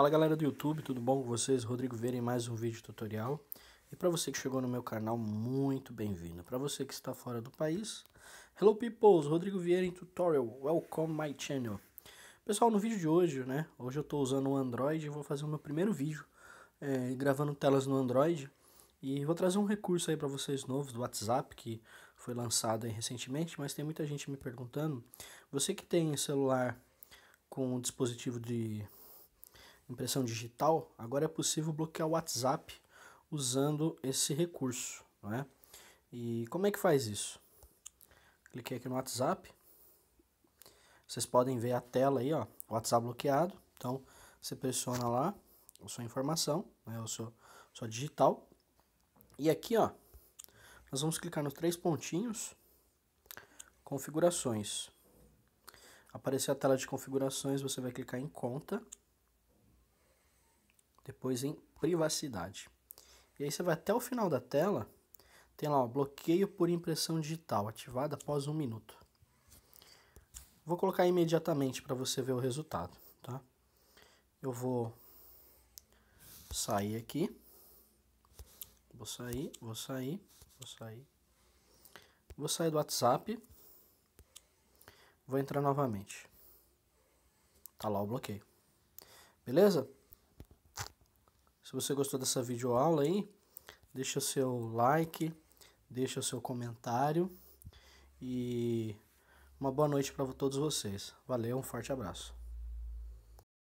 Fala galera do YouTube, tudo bom com vocês? Rodrigo Vieira em mais um vídeo tutorial. E para você que chegou no meu canal, muito bem-vindo. Para você que está fora do país, hello people, Rodrigo Vieira em tutorial, welcome my channel. Pessoal, no vídeo de hoje, né, hoje eu estou usando o Android e vou fazer o meu primeiro vídeo é, gravando telas no Android. E vou trazer um recurso aí para vocês novos do WhatsApp, que foi lançado recentemente, mas tem muita gente me perguntando. Você que tem celular com um dispositivo de impressão digital, agora é possível bloquear o WhatsApp usando esse recurso, não é? E como é que faz isso? Cliquei aqui no WhatsApp. Vocês podem ver a tela aí, ó, WhatsApp bloqueado. Então, você pressiona lá a sua informação, né, o seu, sua digital. E aqui, ó, nós vamos clicar nos três pontinhos, configurações. Aparecer a tela de configurações, você vai clicar em conta depois em privacidade. E aí você vai até o final da tela, tem lá o bloqueio por impressão digital ativado após um minuto. Vou colocar imediatamente para você ver o resultado, tá? Eu vou sair aqui, vou sair, vou sair, vou sair, vou sair do WhatsApp, vou entrar novamente. Tá lá o bloqueio. Beleza? Se você gostou dessa videoaula aí, deixa o seu like, deixa o seu comentário e uma boa noite para todos vocês. Valeu, um forte abraço.